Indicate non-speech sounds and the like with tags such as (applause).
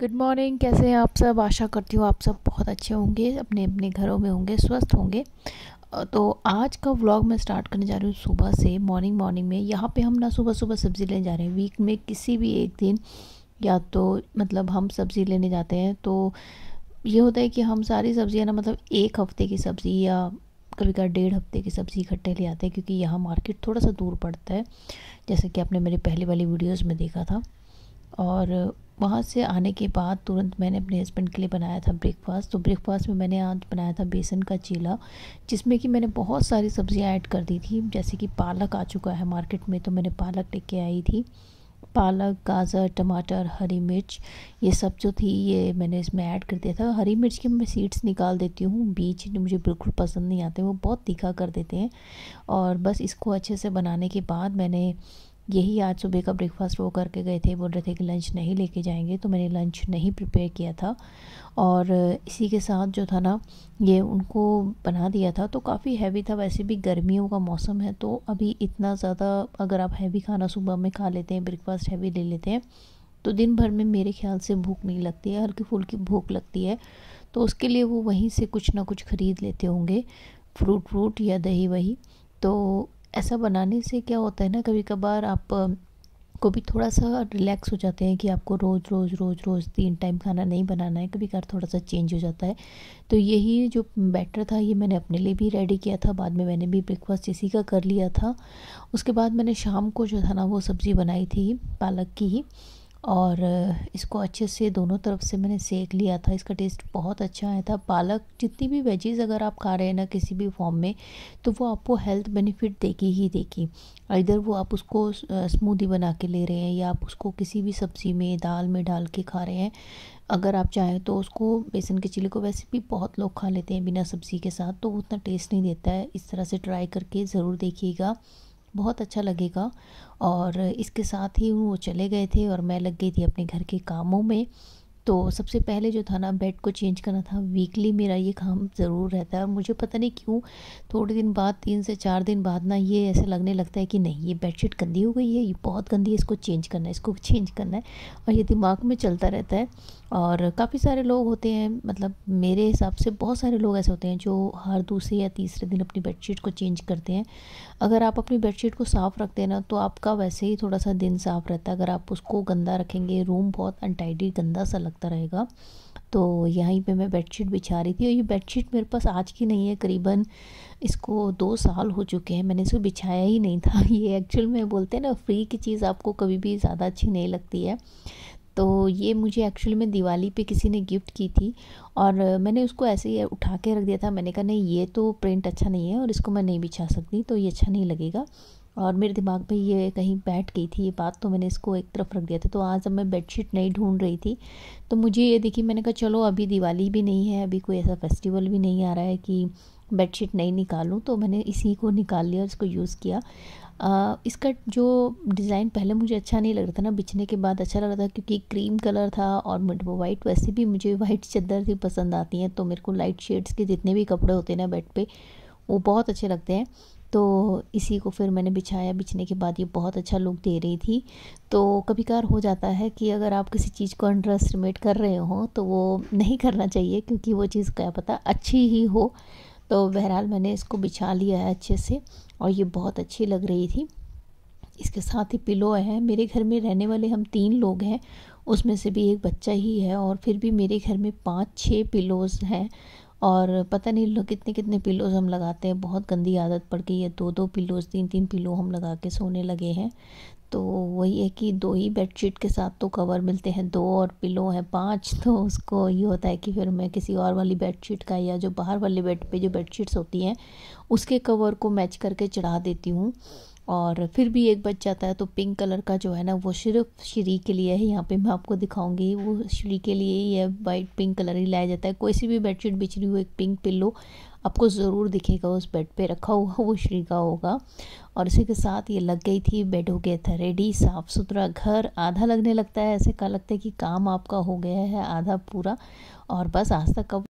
good morning कैसे हैं आप सब आशा करती हूँ आप सब बहुत अच्छे होंगे अपने अपने घरों में होंगे स्वस्थ होंगे तो आज का व्लॉग मैं स्टार्ट करने जा रही हूँ सुबह से मॉर्निंग मॉर्निंग में यहाँ पे हम ना सुबह सुबह सब्ज़ी लेने जा रहे हैं वीक में किसी भी एक दिन या तो मतलब हम सब्ज़ी लेने जाते हैं तो ये होता है कि हम सारी सब्ज़ियाँ ना मतलब एक हफ़्ते की सब्ज़ी या कभी कभी डेढ़ हफ्ते की सब्ज़ी इकट्ठे ले आते हैं क्योंकि यहाँ मार्केट थोड़ा सा दूर पड़ता है जैसे कि आपने मेरे पहले वाली वीडियोज़ में देखा था और वहाँ से आने के बाद तुरंत मैंने अपने हस्बैंड के लिए बनाया था ब्रेकफास्ट तो ब्रेकफास्ट में मैंने आज बनाया था बेसन का चीला जिसमें कि मैंने बहुत सारी सब्ज़ियाँ ऐड कर दी थी जैसे कि पालक आ चुका है मार्केट में तो मैंने पालक लेके आई थी पालक गाजर टमाटर हरी मिर्च ये सब जो थी ये मैंने इसमें ऐड कर दिया था हरी मिर्च के मैं सीड्स निकाल देती हूँ बीज मुझे बिल्कुल पसंद नहीं आते वो बहुत तीखा कर देते हैं और बस इसको अच्छे से बनाने के बाद मैंने यही आज सुबह का ब्रेकफास्ट वो करके गए थे बोल रहे थे कि लंच नहीं लेके जाएंगे तो मैंने लंच नहीं प्रिपेयर किया था और इसी के साथ जो था ना ये उनको बना दिया था तो काफ़ी हैवी था वैसे भी गर्मियों का मौसम है तो अभी इतना ज़्यादा अगर आप हैवी खाना सुबह में खा लेते हैं ब्रेकफास्ट हैवी ले लेते हैं तो दिन भर में मेरे ख्याल से भूख नहीं लगती है हल्की फुल्की भूख लगती है तो उसके लिए वो वहीं से कुछ ना कुछ ख़रीद लेते होंगे फ्रूट व्रूट या दही वही तो ऐसा बनाने से क्या होता है ना कभी कभार आप को भी थोड़ा सा रिलैक्स हो जाते हैं कि आपको रोज़ रोज़ रोज़ रोज़ तीन टाइम खाना नहीं बनाना है कभी कभार थोड़ा सा चेंज हो जाता है तो यही जो बैटर था ये मैंने अपने लिए भी रेडी किया था बाद में मैंने भी ब्रेकफास्ट इसी का कर लिया था उसके बाद मैंने शाम को जो था ना वो सब्ज़ी बनाई थी पालक की ही और इसको अच्छे से दोनों तरफ से मैंने सेक लिया था इसका टेस्ट बहुत अच्छा आया था पालक जितनी भी वेजीज़ अगर आप खा रहे हैं ना किसी भी फॉर्म में तो वो आपको हेल्थ बेनिफिट देगी ही देगी इधर वो आप उसको स्मूदी बना के ले रहे हैं या आप उसको किसी भी सब्ज़ी में दाल में डाल के खा रहे हैं अगर आप चाहें तो उसको बेसन के चिल्ली को वैसे भी बहुत लोग खा लेते हैं बिना सब्ज़ी के साथ तो उतना टेस्ट नहीं देता है इस तरह से ट्राई करके ज़रूर देखिएगा बहुत अच्छा लगेगा और इसके साथ ही वो चले गए थे और मैं लग गई थी अपने घर के कामों में तो सबसे पहले जो था ना बेड को चेंज करना था वीकली मेरा ये काम ज़रूर रहता है मुझे पता नहीं क्यों थोड़े दिन बाद तीन से चार दिन बाद ना ये ऐसा लगने लगता है कि नहीं ये बेडशीट गंदी हो गई है ये बहुत गंदी है इसको चेंज करना है इसको चेंज करना है और ये दिमाग में चलता रहता है और काफ़ी सारे लोग होते हैं मतलब मेरे हिसाब से बहुत सारे लोग ऐसे होते हैं जो हर दूसरे या तीसरे दिन अपनी बेडशीट को चेंज करते हैं अगर आप अपनी बेडशीट को साफ़ रखते हैं ना तो आपका वैसे ही थोड़ा सा दिन साफ़ रहता है अगर आप उसको गंदा रखेंगे रूम बहुत अनटाइडी गंदा सा लगता रहेगा तो यहीं पे मैं बेडशीट बिछा रही थी और ये बेडशीट मेरे पास आज की नहीं है करीबन इसको दो साल हो चुके हैं मैंने इसको बिछाया ही नहीं था (laughs) ये एक्चुअल में बोलते हैं ना फ्री की चीज़ आपको कभी भी ज़्यादा अच्छी नहीं लगती है तो ये मुझे एक्चुअली में दिवाली पे किसी ने गिफ्ट की थी और मैंने उसको ऐसे ही उठा के रख दिया था मैंने कहा नहीं ये तो प्रिंट अच्छा नहीं है और इसको मैं नहीं बिछा सकती तो ये अच्छा नहीं लगेगा और मेरे दिमाग में ये कहीं बैठ गई थी ये बात तो मैंने इसको एक तरफ रख दिया था तो आज जब मैं बेडशीट नहीं ढूंढ रही थी तो मुझे ये देखी मैंने कहा चलो अभी दिवाली भी नहीं है अभी कोई ऐसा फेस्टिवल भी नहीं आ रहा है कि बेडशीट नहीं निकालूँ तो मैंने इसी को निकाल लिया और इसको यूज़ किया आ, इसका जो डिज़ाइन पहले मुझे अच्छा नहीं लग रहा था ना बिछने के बाद अच्छा लग रहा था क्योंकि क्रीम कलर था और वो वाइट वैसे भी मुझे वाइट चद्दर भी पसंद आती हैं तो मेरे को लाइट शेड्स के जितने भी कपड़े होते हैं ना बेड पर वो बहुत अच्छे लगते हैं तो इसी को फिर मैंने बिछाया बिछने के बाद ये बहुत अच्छा लुक दे रही थी तो कभी कार हो जाता है कि अगर आप किसी चीज़ को अंडर एस्टिमेट कर रहे हो तो वो नहीं करना चाहिए क्योंकि वो चीज़ क्या पता अच्छी ही हो तो बहरहाल मैंने इसको बिछा लिया है अच्छे से और ये बहुत अच्छी लग रही थी इसके साथ ही पिलो है मेरे घर में रहने वाले हम तीन लोग हैं उसमें से भी एक बच्चा ही है और फिर भी मेरे घर में पाँच छः पिलोज़ हैं और पता नहीं लोग कितने कितने पिलोज़ हम लगाते हैं बहुत गंदी आदत पड़ गई है दो दो पिलोज़ तीन तीन पिलो हम लगा के सोने लगे हैं तो वही है कि दो ही बेडशीट के साथ तो कवर मिलते हैं दो और पिलो हैं पांच तो उसको ये होता है कि फिर मैं किसी और वाली बेडशीट का या जो बाहर वाले बेड पे जो बेडशीट्स होती हैं उसके कवर को मैच करके चढ़ा देती हूँ और फिर भी एक बच जाता है तो पिंक कलर का जो है ना वो सिर्फ श्री के लिए है यहाँ पे मैं आपको दिखाऊंगी वो श्री के लिए ही है वाइट पिंक कलर ही लाया जाता है कोई सी भी बेडशीट बिछ रही हो एक पिंक पिल्लो आपको ज़रूर दिखेगा उस बेड पे रखा हुआ वो श्री का होगा और इसी के साथ ये लग गई थी बेड हो गया था रेडी साफ़ सुथरा घर आधा लगने लगता है ऐसे कहा लगता है कि काम आपका हो गया है आधा पूरा और बस आज तक